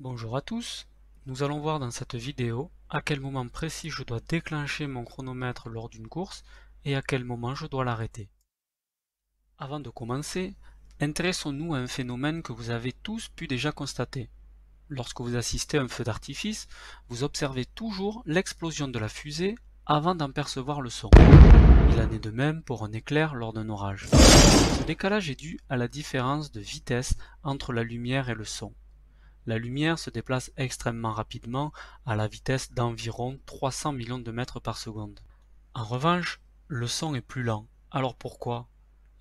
Bonjour à tous, nous allons voir dans cette vidéo à quel moment précis je dois déclencher mon chronomètre lors d'une course et à quel moment je dois l'arrêter. Avant de commencer, intéressons-nous à un phénomène que vous avez tous pu déjà constater. Lorsque vous assistez à un feu d'artifice, vous observez toujours l'explosion de la fusée avant d'en percevoir le son. Il en est de même pour un éclair lors d'un orage. Ce décalage est dû à la différence de vitesse entre la lumière et le son. La lumière se déplace extrêmement rapidement, à la vitesse d'environ 300 millions de mètres par seconde. En revanche, le son est plus lent. Alors pourquoi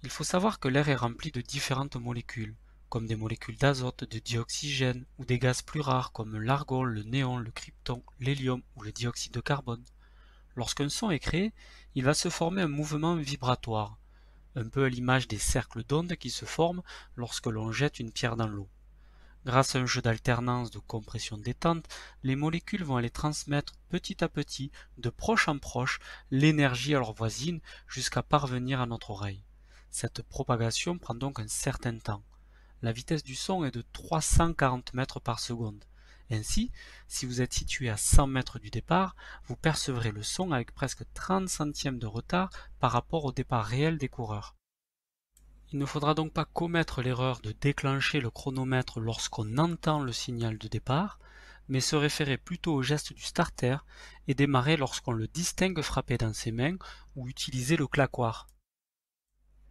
Il faut savoir que l'air est rempli de différentes molécules, comme des molécules d'azote, de dioxygène ou des gaz plus rares comme l'argon, le néon, le krypton, l'hélium ou le dioxyde de carbone. Lorsqu'un son est créé, il va se former un mouvement vibratoire, un peu à l'image des cercles d'ondes qui se forment lorsque l'on jette une pierre dans l'eau. Grâce à un jeu d'alternance de compression-détente, les molécules vont aller transmettre petit à petit, de proche en proche, l'énergie à leurs voisines jusqu'à parvenir à notre oreille. Cette propagation prend donc un certain temps. La vitesse du son est de 340 mètres par seconde. Ainsi, si vous êtes situé à 100 mètres du départ, vous percevrez le son avec presque 30 centièmes de retard par rapport au départ réel des coureurs. Il ne faudra donc pas commettre l'erreur de déclencher le chronomètre lorsqu'on entend le signal de départ, mais se référer plutôt au geste du starter et démarrer lorsqu'on le distingue frapper dans ses mains ou utiliser le claquoir.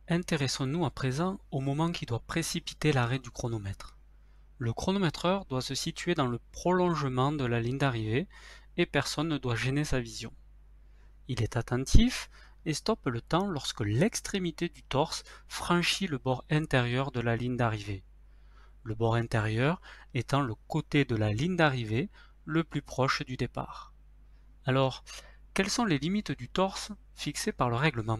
Intéressons-nous à présent au moment qui doit précipiter l'arrêt du chronomètre. Le chronométreur doit se situer dans le prolongement de la ligne d'arrivée et personne ne doit gêner sa vision. Il est attentif, et stoppe le temps lorsque l'extrémité du torse franchit le bord intérieur de la ligne d'arrivée. Le bord intérieur étant le côté de la ligne d'arrivée le plus proche du départ. Alors, quelles sont les limites du torse fixées par le règlement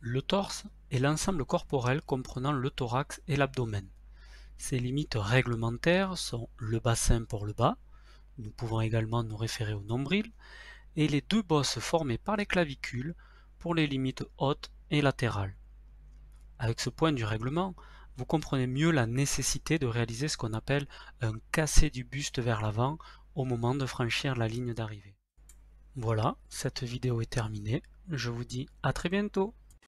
Le torse est l'ensemble corporel comprenant le thorax et l'abdomen. Ces limites réglementaires sont le bassin pour le bas, nous pouvons également nous référer au nombril, et les deux bosses formées par les clavicules pour les limites hautes et latérales. Avec ce point du règlement, vous comprenez mieux la nécessité de réaliser ce qu'on appelle un cassé du buste vers l'avant au moment de franchir la ligne d'arrivée. Voilà, cette vidéo est terminée. Je vous dis à très bientôt